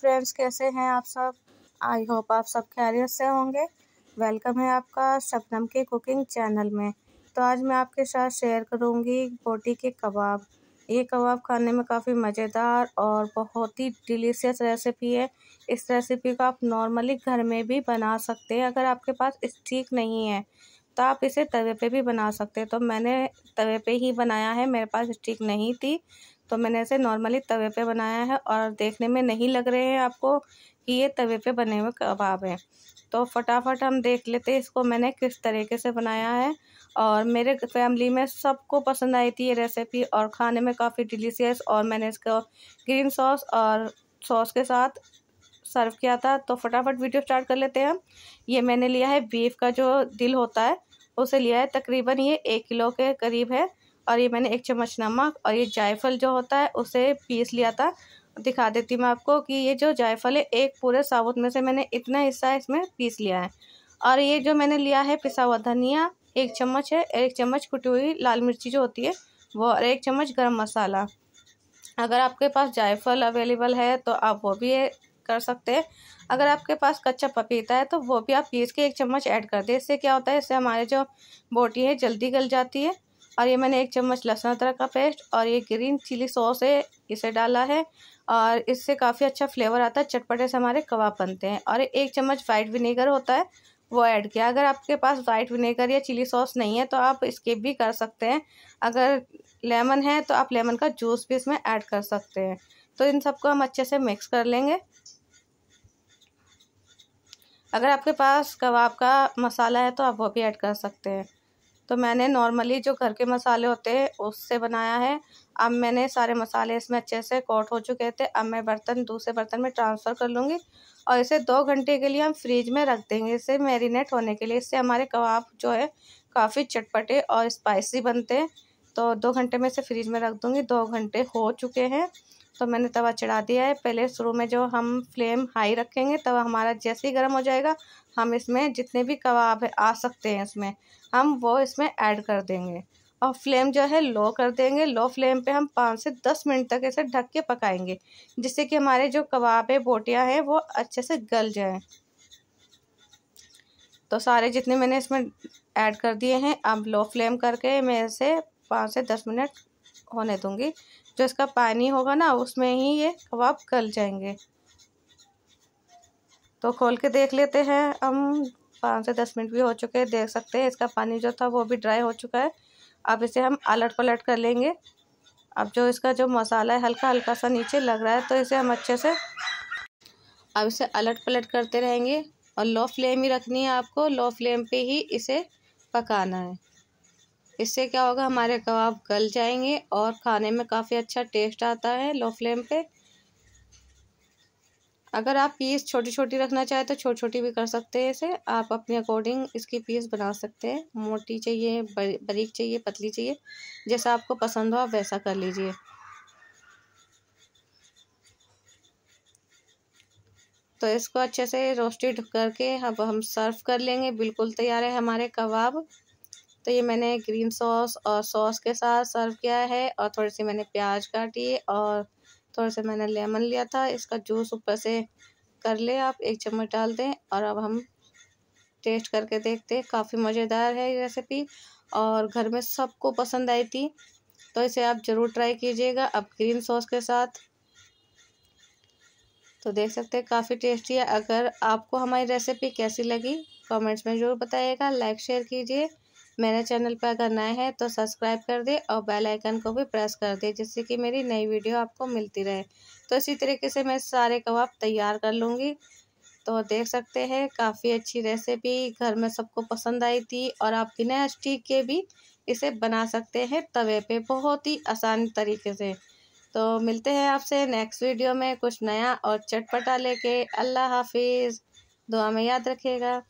friends कैसे हैं आप सब आई होप आप सब खैरियत से होंगे वेलकम है आपका शबनम के कुकिंग चैनल में तो आज मैं आपके साथ शेयर करूंगी बोटी के कबाब ये कबाब खाने में काफ़ी मज़ेदार और बहुत ही डिलीशियस रेसिपी है इस रेसिपी को आप नॉर्मली घर में भी बना सकते हैं अगर आपके पास स्टीक नहीं है तो आप इसे तवे पे भी बना सकते हैं तो मैंने तवे पे ही बनाया है मेरे पास स्टिक नहीं थी तो मैंने इसे नॉर्मली तवे पे बनाया है और देखने में नहीं लग रहे हैं आपको कि ये तवे पे बने हुए कबाब हैं तो फटाफट हम देख लेते हैं इसको मैंने किस तरीके से बनाया है और मेरे फैमिली में सबको पसंद आई थी ये रेसिपी और खाने में काफ़ी डिलीशियस और मैंने इसको ग्रीन सॉस और सॉस के साथ सर्व किया था तो फटाफट वीडियो स्टार्ट कर लेते हैं हम ये मैंने लिया है बीफ का जो दिल होता है उसे लिया है तकरीबन ये एक किलो के करीब है और ये मैंने एक चम्मच नमक और ये जायफल जो होता है उसे पीस लिया था दिखा देती मैं आपको कि ये जो जायफल है एक पूरे साबुत में से मैंने इतना हिस्सा इसमें पीस लिया है और ये जो मैंने लिया है पिसा हुआ धनिया एक चम्मच है एक चम्मच कुटी हुई लाल मिर्ची जो होती है वो और एक चम्मच गरम मसाला अगर आपके पास जायफल अवेलेबल है तो आप वो भी कर सकते हैं अगर आपके पास कच्चा पपीता है तो वो भी आप पीस के एक चम्मच ऐड कर दें इससे क्या होता है इससे हमारे जो बोटी है जल्दी गल जाती है और ये मैंने एक चम्मच लहसुन अदरक का पेस्ट और ये ग्रीन चिली सॉस है इसे डाला है और इससे काफ़ी अच्छा फ्लेवर आता है चटपटे से हमारे कबाब बनते हैं और एक चम्मच वाइट विनेगर होता है वो ऐड किया अगर आपके पास वाइट विनेगर या चिली सॉस नहीं है तो आप स्किप भी कर सकते हैं अगर लेमन है तो आप लेमन का जूस भी इसमें ऐड कर सकते हैं तो इन सबको हम अच्छे से मिक्स कर लेंगे अगर आपके पास कबाब का मसाला है तो आप वो भी ऐड कर सकते हैं तो मैंने नॉर्मली जो घर के मसाले होते हैं उससे बनाया है अब मैंने सारे मसाले इसमें अच्छे से कोट हो चुके थे अब मैं बर्तन दूसरे बर्तन में ट्रांसफ़र कर लूँगी और इसे दो घंटे के लिए हम फ्रीज में रख देंगे इसे मैरिनेट होने के लिए इससे हमारे कबाब जो है काफ़ी चटपटे और स्पाइसी बनते हैं तो दो घंटे में इसे फ्रिज में रख दूँगी दो घंटे हो चुके हैं तो मैंने तवा चढ़ा दिया है पहले शुरू में जो हम फ्लेम हाई रखेंगे तवा हमारा जैसे ही गर्म हो जाएगा हम इसमें जितने भी कबाब आ सकते हैं इसमें हम वो इसमें ऐड कर देंगे और फ्लेम जो है लो कर देंगे लो फ्लेम पे हम पाँच से दस मिनट तक इसे ढक के पकाएंगे जिससे कि हमारे जो कबाब है बोटियाँ हैं वो अच्छे से गल जाएँ तो सारे जितने मैंने इसमें ऐड कर दिए हैं अब लो फ्लेम करके मैं इसे पाँच से दस मिनट होने दूंगी जो इसका पानी होगा ना उसमें ही ये कबाब गल जाएंगे तो खोल के देख लेते हैं हम पाँच से दस मिनट भी हो चुके हैं देख सकते हैं इसका पानी जो था वो भी ड्राई हो चुका है अब इसे हम अलट पलट कर लेंगे अब जो इसका जो मसाला है हल्का हल्का सा नीचे लग रहा है तो इसे हम अच्छे से अब इसे अलट पलट करते रहेंगे और लो फ्लेम ही रखनी है आपको लो फ्लेम पे ही इसे पकाना है इससे क्या होगा हमारे कबाब गल जाएंगे और खाने में काफ़ी अच्छा टेस्ट आता है लो फ्लेम पे अगर आप पीस छोटी छोटी रखना चाहें तो छोटी छोटी भी कर सकते हैं इसे आप अपने अकॉर्डिंग इसकी पीस बना सकते हैं मोटी चाहिए बारीक चाहिए पतली चाहिए जैसा आपको पसंद हो आप वैसा कर लीजिए तो इसको अच्छे से रोस्टेड करके अब हम सर्व कर लेंगे बिल्कुल तैयार है हमारे कबाब तो ये मैंने क्रीम सॉस और सॉस के साथ सर्व किया है और थोड़ी सी मैंने प्याज काटी और थोड़े से मैंने लेमन लिया था इसका जूस ऊपर से कर ले आप एक चम्मच डाल दें और अब हम टेस्ट करके देखते हैं काफ़ी मज़ेदार है ये रेसिपी और घर में सबको पसंद आई थी तो इसे आप ज़रूर ट्राई कीजिएगा अब क्रीम सॉस के साथ तो देख सकते हैं काफ़ी टेस्टी है अगर आपको हमारी रेसिपी कैसी लगी कमेंट्स में ज़रूर बताइएगा लाइक शेयर कीजिए मेरे चैनल पर अगर नए हैं तो सब्सक्राइब कर दे और बेल आइकन को भी प्रेस कर दे जिससे कि मेरी नई वीडियो आपको मिलती रहे तो इसी तरीके से मैं सारे कबाब तैयार कर लूँगी तो देख सकते हैं काफ़ी अच्छी रेसिपी घर में सबको पसंद आई थी और आप बिना स्टीक के भी इसे बना सकते हैं तवे पे बहुत ही आसान तरीके से तो मिलते हैं आपसे नेक्स्ट वीडियो में कुछ नया और चटपटा लेके अल्लाह हाफिज़ दुआ में याद रखिएगा